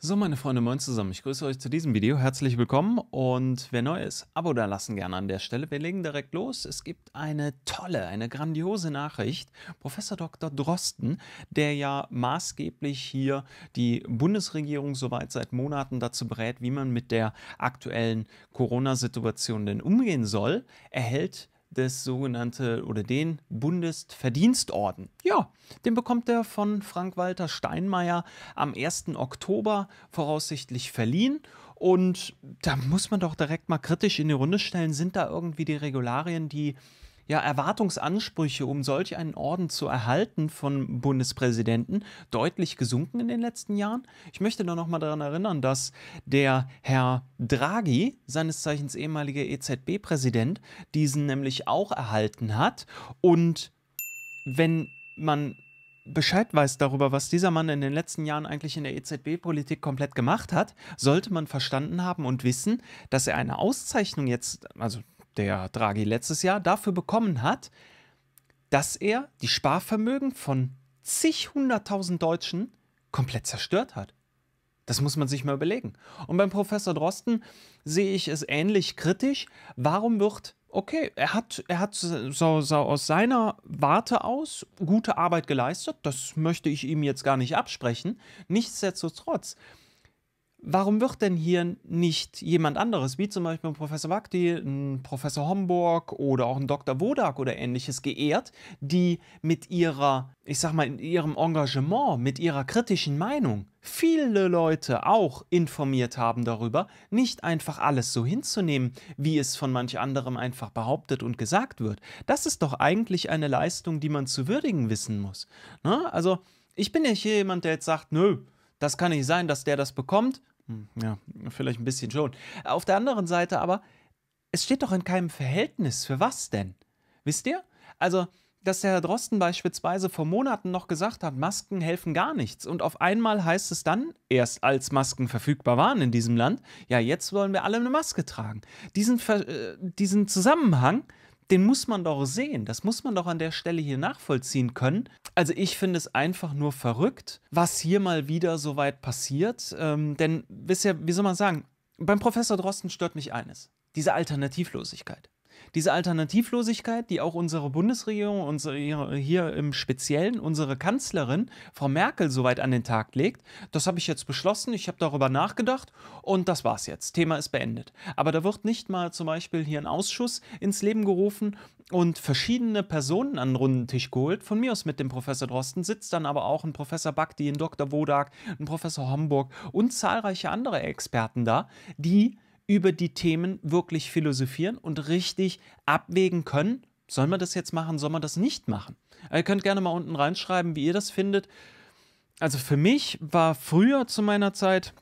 So, meine Freunde, moin zusammen. Ich grüße euch zu diesem Video. Herzlich willkommen und wer neu ist, Abo da lassen gerne an der Stelle. Wir legen direkt los. Es gibt eine tolle, eine grandiose Nachricht. Professor Dr. Drosten, der ja maßgeblich hier die Bundesregierung soweit seit Monaten dazu berät, wie man mit der aktuellen Corona-Situation denn umgehen soll, erhält das sogenannte oder den Bundesverdienstorden. Ja, den bekommt er von Frank-Walter Steinmeier am 1. Oktober voraussichtlich verliehen. Und da muss man doch direkt mal kritisch in die Runde stellen, sind da irgendwie die Regularien, die ja, Erwartungsansprüche, um solch einen Orden zu erhalten von Bundespräsidenten, deutlich gesunken in den letzten Jahren. Ich möchte da nochmal daran erinnern, dass der Herr Draghi, seines Zeichens ehemaliger EZB-Präsident, diesen nämlich auch erhalten hat. Und wenn man Bescheid weiß darüber, was dieser Mann in den letzten Jahren eigentlich in der EZB-Politik komplett gemacht hat, sollte man verstanden haben und wissen, dass er eine Auszeichnung jetzt, also der Draghi letztes Jahr dafür bekommen hat, dass er die Sparvermögen von zig hunderttausend Deutschen komplett zerstört hat. Das muss man sich mal überlegen. Und beim Professor Drosten sehe ich es ähnlich kritisch. Warum wird, okay, er hat, er hat so, so aus seiner Warte aus gute Arbeit geleistet, das möchte ich ihm jetzt gar nicht absprechen. Nichtsdestotrotz, warum wird denn hier nicht jemand anderes, wie zum Beispiel ein Professor Wagdi, ein Professor Homburg oder auch ein Dr. Wodak oder ähnliches geehrt, die mit ihrer, ich sag mal, in ihrem Engagement, mit ihrer kritischen Meinung viele Leute auch informiert haben darüber, nicht einfach alles so hinzunehmen, wie es von manch anderem einfach behauptet und gesagt wird. Das ist doch eigentlich eine Leistung, die man zu würdigen wissen muss. Na? Ne? Also, ich bin ja hier jemand, der jetzt sagt, nö, das kann nicht sein, dass der das bekommt. Hm, ja, vielleicht ein bisschen schon. Auf der anderen Seite aber, es steht doch in keinem Verhältnis. Für was denn? Wisst ihr? Also, dass der Herr Drosten beispielsweise vor Monaten noch gesagt hat, Masken helfen gar nichts. Und auf einmal heißt es dann, erst als Masken verfügbar waren in diesem Land, ja, jetzt wollen wir alle eine Maske tragen. Diesen, Ver äh, diesen Zusammenhang, den muss man doch sehen. Das muss man doch an der Stelle hier nachvollziehen können. Also ich finde es einfach nur verrückt, was hier mal wieder so weit passiert. Ähm, denn, wisst ihr, wie soll man sagen, beim Professor Drosten stört mich eines. Diese Alternativlosigkeit. Diese Alternativlosigkeit, die auch unsere Bundesregierung, unsere, hier im Speziellen unsere Kanzlerin, Frau Merkel, soweit an den Tag legt, das habe ich jetzt beschlossen, ich habe darüber nachgedacht und das war's jetzt. Thema ist beendet. Aber da wird nicht mal zum Beispiel hier ein Ausschuss ins Leben gerufen und verschiedene Personen an den runden Tisch geholt. Von mir aus mit dem Professor Drosten sitzt dann aber auch ein Professor Bakti, ein Dr. Wodak, ein Professor Homburg und zahlreiche andere Experten da, die über die Themen wirklich philosophieren und richtig abwägen können, soll man das jetzt machen, soll man das nicht machen? Ihr könnt gerne mal unten reinschreiben, wie ihr das findet. Also für mich war früher zu meiner Zeit,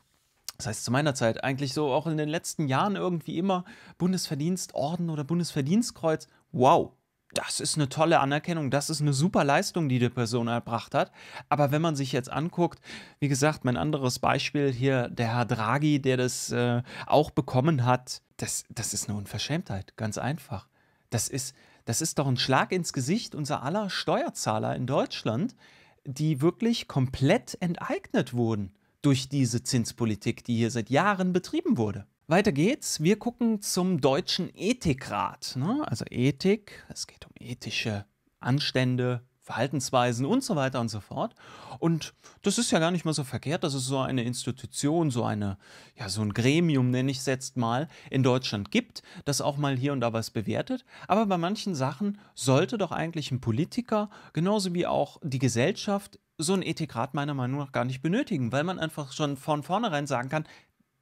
das heißt zu meiner Zeit eigentlich so auch in den letzten Jahren irgendwie immer Bundesverdienstorden oder Bundesverdienstkreuz, wow, das ist eine tolle Anerkennung, das ist eine super Leistung, die die Person erbracht hat. Aber wenn man sich jetzt anguckt, wie gesagt, mein anderes Beispiel hier, der Herr Draghi, der das äh, auch bekommen hat, das, das ist eine Unverschämtheit, ganz einfach. Das ist, das ist doch ein Schlag ins Gesicht unser aller Steuerzahler in Deutschland, die wirklich komplett enteignet wurden durch diese Zinspolitik, die hier seit Jahren betrieben wurde. Weiter geht's. Wir gucken zum Deutschen Ethikrat. Ne? Also Ethik, es geht um ethische Anstände, Verhaltensweisen und so weiter und so fort. Und das ist ja gar nicht mal so verkehrt, dass es so eine Institution, so eine, ja, so ein Gremium, nenne ich es jetzt mal, in Deutschland gibt, das auch mal hier und da was bewertet. Aber bei manchen Sachen sollte doch eigentlich ein Politiker, genauso wie auch die Gesellschaft, so ein Ethikrat meiner Meinung nach gar nicht benötigen, weil man einfach schon von vornherein sagen kann,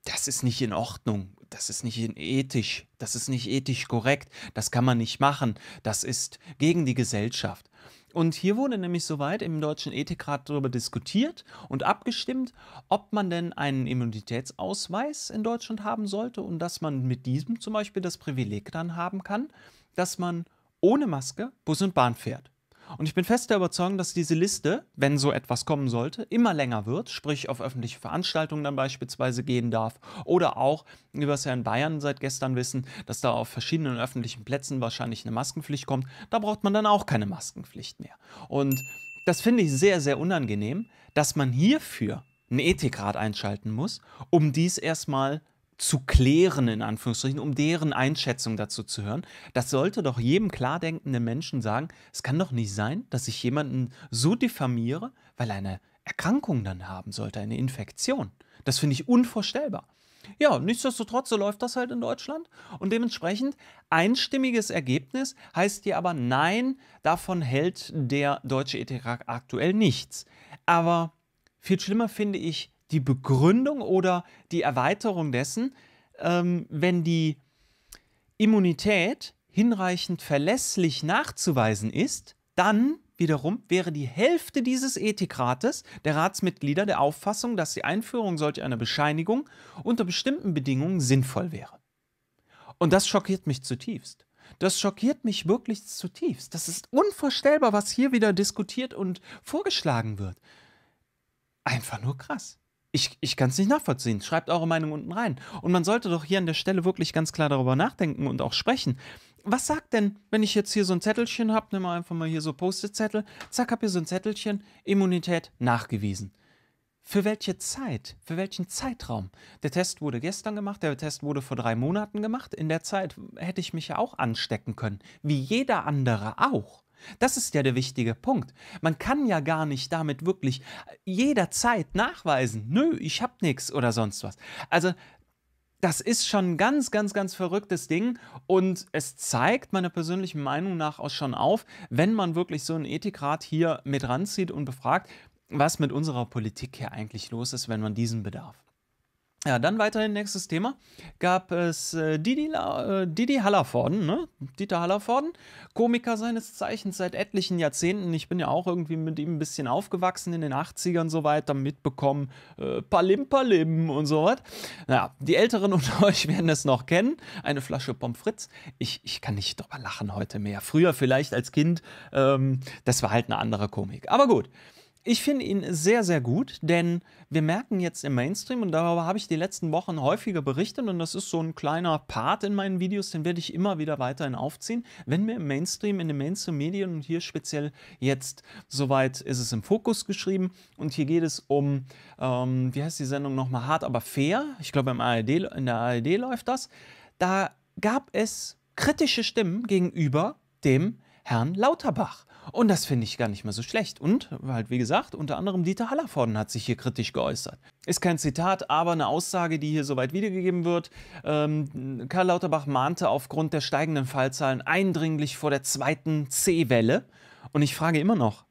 das ist nicht in Ordnung, das ist nicht in ethisch, das ist nicht ethisch korrekt, das kann man nicht machen, das ist gegen die Gesellschaft. Und hier wurde nämlich soweit im Deutschen Ethikrat darüber diskutiert und abgestimmt, ob man denn einen Immunitätsausweis in Deutschland haben sollte und dass man mit diesem zum Beispiel das Privileg dann haben kann, dass man ohne Maske Bus und Bahn fährt. Und ich bin fest der Überzeugung, dass diese Liste, wenn so etwas kommen sollte, immer länger wird, sprich auf öffentliche Veranstaltungen dann beispielsweise gehen darf oder auch, wie wir es ja in Bayern seit gestern wissen, dass da auf verschiedenen öffentlichen Plätzen wahrscheinlich eine Maskenpflicht kommt, da braucht man dann auch keine Maskenpflicht mehr. Und das finde ich sehr, sehr unangenehm, dass man hierfür einen Ethikrat einschalten muss, um dies erstmal zu zu klären, in Anführungsstrichen, um deren Einschätzung dazu zu hören. Das sollte doch jedem klar denkenden Menschen sagen, es kann doch nicht sein, dass ich jemanden so diffamiere, weil er eine Erkrankung dann haben sollte, eine Infektion. Das finde ich unvorstellbar. Ja, nichtsdestotrotz, so läuft das halt in Deutschland. Und dementsprechend einstimmiges Ergebnis heißt hier aber nein, davon hält der Deutsche Ethikrat aktuell nichts. Aber viel schlimmer finde ich die Begründung oder die Erweiterung dessen, ähm, wenn die Immunität hinreichend verlässlich nachzuweisen ist, dann wiederum wäre die Hälfte dieses Ethikrates der Ratsmitglieder der Auffassung, dass die Einführung solch einer Bescheinigung unter bestimmten Bedingungen sinnvoll wäre. Und das schockiert mich zutiefst. Das schockiert mich wirklich zutiefst. Das ist unvorstellbar, was hier wieder diskutiert und vorgeschlagen wird. Einfach nur krass ich, ich kann es nicht nachvollziehen. Schreibt eure Meinung unten rein. Und man sollte doch hier an der Stelle wirklich ganz klar darüber nachdenken und auch sprechen. Was sagt denn, wenn ich jetzt hier so ein Zettelchen habe, nimm mal einfach mal hier so Post-it-Zettel, zack, hab hier so ein Zettelchen, Immunität nachgewiesen. Für welche Zeit? Für welchen Zeitraum? Der Test wurde gestern gemacht, der Test wurde vor drei Monaten gemacht. In der Zeit hätte ich mich ja auch anstecken können, wie jeder andere auch. Das ist ja der wichtige Punkt. Man kann ja gar nicht damit wirklich äh, jederzeit nachweisen, nö, ich hab nichts oder sonst was. Also das ist schon ein ganz, ganz, ganz verrücktes Ding und es zeigt meiner persönlichen Meinung nach auch schon auf, wenn man wirklich so einen Ethikrat hier mit ranzieht und befragt, was mit unserer Politik hier eigentlich los ist, wenn man diesen bedarf. Ja, dann weiterhin nächstes Thema. Gab es äh, Didi, äh, Didi Hallervorden, ne? Dieter Hallervorden, Komiker seines Zeichens seit etlichen Jahrzehnten. Ich bin ja auch irgendwie mit ihm ein bisschen aufgewachsen in den 80ern so weiter, mitbekommen, äh, Palim Palim und so was. Naja, die Älteren unter euch werden es noch kennen. Eine Flasche Pommes frites. Ich, ich kann nicht drüber lachen heute mehr. Früher vielleicht als Kind, ähm, das war halt eine andere Komik. Aber gut. Ich finde ihn sehr, sehr gut, denn wir merken jetzt im Mainstream, und darüber habe ich die letzten Wochen häufiger berichtet, und das ist so ein kleiner Part in meinen Videos, den werde ich immer wieder weiterhin aufziehen, wenn wir im Mainstream, in den Mainstream-Medien und hier speziell jetzt, soweit ist es im Fokus geschrieben, und hier geht es um, ähm, wie heißt die Sendung nochmal, hart, aber fair, ich glaube ARD, in der ARD läuft das, da gab es kritische Stimmen gegenüber dem Herrn Lauterbach. Und das finde ich gar nicht mehr so schlecht. Und halt, wie gesagt, unter anderem Dieter Hallervorden hat sich hier kritisch geäußert. Ist kein Zitat, aber eine Aussage, die hier soweit wiedergegeben wird. Ähm, Karl Lauterbach mahnte aufgrund der steigenden Fallzahlen eindringlich vor der zweiten C-Welle. Und ich frage immer noch,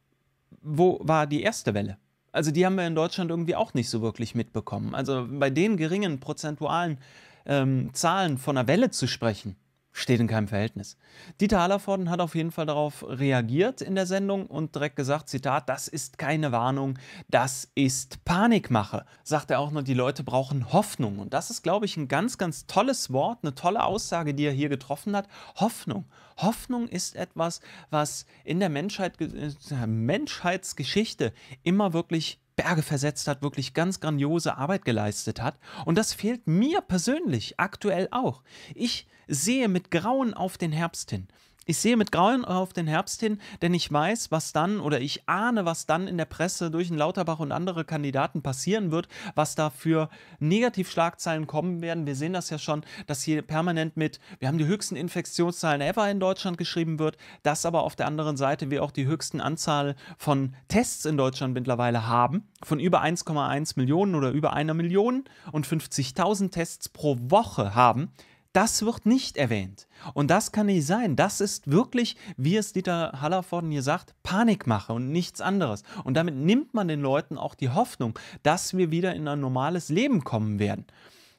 wo war die erste Welle? Also die haben wir in Deutschland irgendwie auch nicht so wirklich mitbekommen. Also bei den geringen prozentualen ähm, Zahlen von einer Welle zu sprechen, steht in keinem Verhältnis. Dieter Hallervorden hat auf jeden Fall darauf reagiert in der Sendung und direkt gesagt, Zitat, das ist keine Warnung, das ist Panikmache. Sagt er auch nur, die Leute brauchen Hoffnung. Und das ist, glaube ich, ein ganz, ganz tolles Wort, eine tolle Aussage, die er hier getroffen hat. Hoffnung. Hoffnung ist etwas, was in der Menschheit, äh, Menschheitsgeschichte immer wirklich Berge versetzt hat, wirklich ganz grandiose Arbeit geleistet hat. Und das fehlt mir persönlich aktuell auch. Ich sehe mit Grauen auf den Herbst hin. Ich sehe mit Grauen auf den Herbst hin, denn ich weiß, was dann oder ich ahne, was dann in der Presse durch den Lauterbach und andere Kandidaten passieren wird, was da für Negativschlagzeilen kommen werden. Wir sehen das ja schon, dass hier permanent mit, wir haben die höchsten Infektionszahlen ever in Deutschland geschrieben wird, dass aber auf der anderen Seite wir auch die höchsten Anzahl von Tests in Deutschland mittlerweile haben, von über 1,1 Millionen oder über einer Million und 50.000 Tests pro Woche haben. Das wird nicht erwähnt. Und das kann nicht sein. Das ist wirklich, wie es Dieter Hallervorden hier sagt, Panikmache und nichts anderes. Und damit nimmt man den Leuten auch die Hoffnung, dass wir wieder in ein normales Leben kommen werden.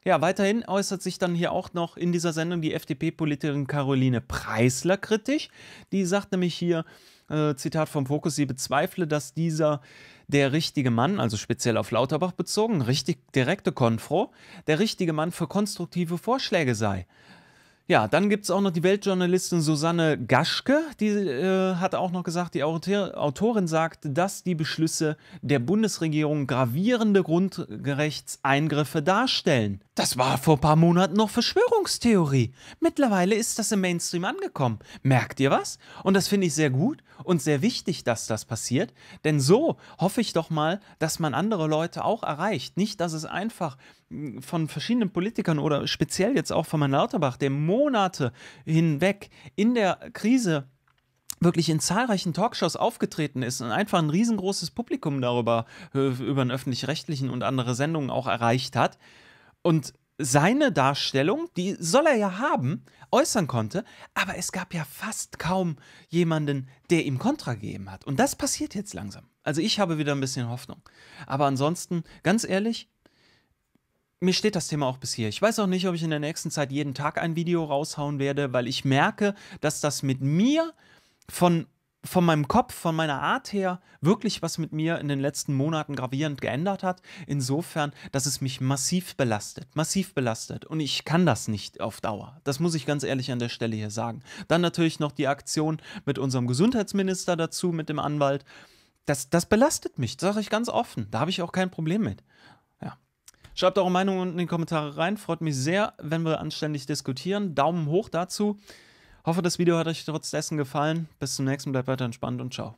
Ja, weiterhin äußert sich dann hier auch noch in dieser Sendung die FDP-Politikerin Caroline Preisler kritisch. Die sagt nämlich hier, äh, Zitat vom Fokus, sie bezweifle, dass dieser der richtige Mann, also speziell auf Lauterbach bezogen, richtig direkte Konfro, der richtige Mann für konstruktive Vorschläge sei. Ja, dann gibt es auch noch die Weltjournalistin Susanne Gaschke, die äh, hat auch noch gesagt, die Autorin sagt, dass die Beschlüsse der Bundesregierung gravierende Grundrechtseingriffe darstellen. Das war vor ein paar Monaten noch Verschwörungstheorie. Mittlerweile ist das im Mainstream angekommen. Merkt ihr was? Und das finde ich sehr gut und sehr wichtig, dass das passiert, denn so hoffe ich doch mal, dass man andere Leute auch erreicht. Nicht, dass es einfach von verschiedenen Politikern oder speziell jetzt auch von Herrn Lauterbach, der Monate hinweg in der Krise wirklich in zahlreichen Talkshows aufgetreten ist und einfach ein riesengroßes Publikum darüber, äh, über den öffentlich-rechtlichen und andere Sendungen auch erreicht hat. Und seine Darstellung, die soll er ja haben, äußern konnte, aber es gab ja fast kaum jemanden, der ihm Kontra gegeben hat. Und das passiert jetzt langsam. Also ich habe wieder ein bisschen Hoffnung. Aber ansonsten, ganz ehrlich, mir steht das Thema auch bis hier. Ich weiß auch nicht, ob ich in der nächsten Zeit jeden Tag ein Video raushauen werde, weil ich merke, dass das mit mir von, von meinem Kopf, von meiner Art her wirklich was mit mir in den letzten Monaten gravierend geändert hat. Insofern, dass es mich massiv belastet, massiv belastet. Und ich kann das nicht auf Dauer. Das muss ich ganz ehrlich an der Stelle hier sagen. Dann natürlich noch die Aktion mit unserem Gesundheitsminister dazu, mit dem Anwalt das, das belastet mich, sage ich ganz offen. Da habe ich auch kein Problem mit. Schreibt eure Meinung unten in die Kommentare rein. Freut mich sehr, wenn wir anständig diskutieren. Daumen hoch dazu. Hoffe, das Video hat euch trotz dessen gefallen. Bis zum nächsten Bleibt weiter entspannt und ciao.